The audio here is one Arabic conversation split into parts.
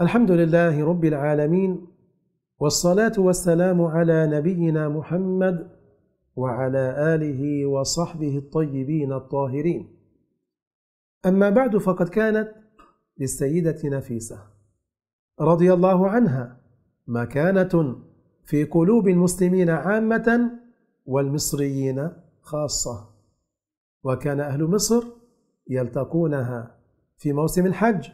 الحمد لله رب العالمين والصلاة والسلام على نبينا محمد وعلى آله وصحبه الطيبين الطاهرين أما بعد فقد كانت للسيدة نفيسة رضي الله عنها مكانة في قلوب المسلمين عامة والمصريين خاصة وكان أهل مصر يلتقونها في موسم الحج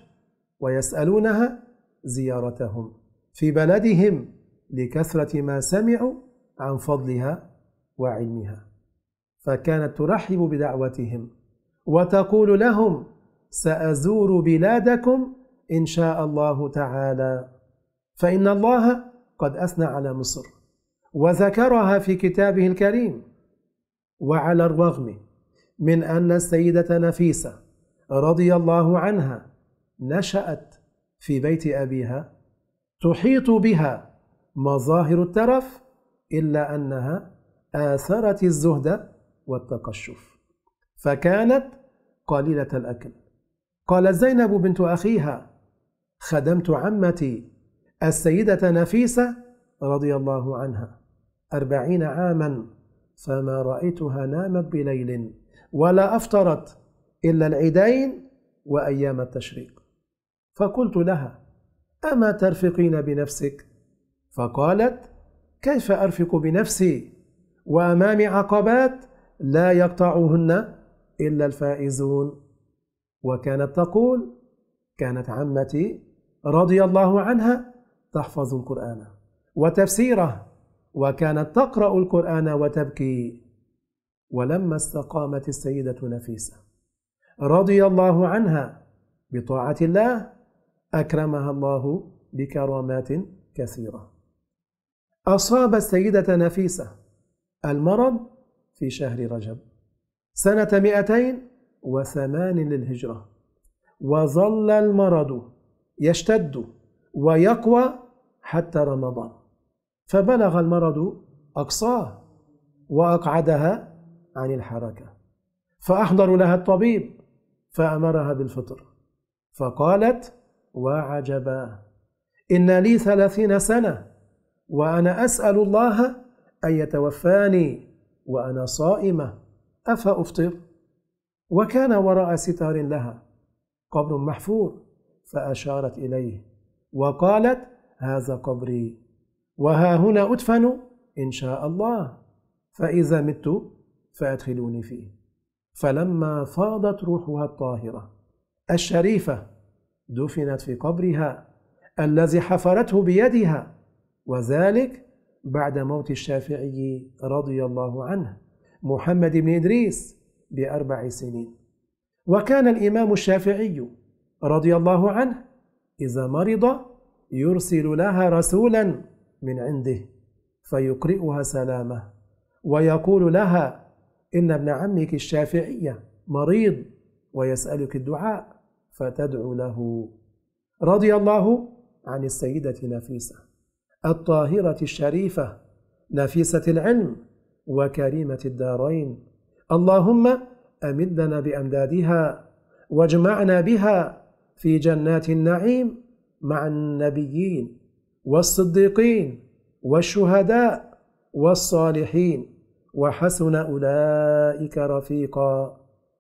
ويسألونها زيارتهم في بلدهم لكثرة ما سمعوا عن فضلها وعلمها فكانت ترحب بدعوتهم وتقول لهم سأزور بلادكم إن شاء الله تعالى فإن الله قد أثنى على مصر وذكرها في كتابه الكريم وعلى الرغم من أن السيدة نفيسة رضي الله عنها نشأت في بيت أبيها تحيط بها مظاهر الترف إلا أنها آثرت الزهد والتقشف فكانت قليلة الأكل قالت زينب بنت أخيها خدمت عمتي السيدة نفيسة رضي الله عنها أربعين عاما فما رأيتها نامت بليل ولا أفطرت إلا العيدين وأيام التشريق فقلت لها أما ترفقين بنفسك؟ فقالت كيف أرفق بنفسي وأمامي عقبات لا يقطعهن إلا الفائزون وكانت تقول كانت عمتي رضي الله عنها تحفظ القرآن وتفسيره وكانت تقرأ القرآن وتبكي ولما استقامت السيدة نفيسة رضي الله عنها بطاعة الله أكرمها الله بكرامات كثيرة أصاب السيدة نفيسة المرض في شهر رجب سنة 208 للهجرة وظل المرض يشتد ويقوى حتى رمضان فبلغ المرض أقصاه وأقعدها عن الحركة فأحضروا لها الطبيب فأمرها بالفطر فقالت وعجبا إن لي ثلاثين سنة وأنا أسأل الله أن يتوفاني وأنا صائمة أفأفطر؟ وكان وراء ستار لها قبر محفور فأشارت إليه وقالت هذا قبري وها هنا أدفن إن شاء الله فإذا مت فأدخلوني فيه فلما فاضت روحها الطاهرة الشريفة دفنت في قبرها الذي حفرته بيدها وذلك بعد موت الشافعي رضي الله عنه محمد بن إدريس بأربع سنين وكان الإمام الشافعي رضي الله عنه إذا مرض يرسل لها رسولا من عنده فيقرئها سلامه ويقول لها إن ابن عمك الشافعي مريض ويسألك الدعاء فتدعو له رضي الله عن السيدة نفيسة الطاهرة الشريفة نفيسة العلم وكريمة الدارين اللهم أمدنا بأمدادها واجمعنا بها في جنات النعيم مع النبيين والصديقين والشهداء والصالحين وحسن أولئك رفيقاً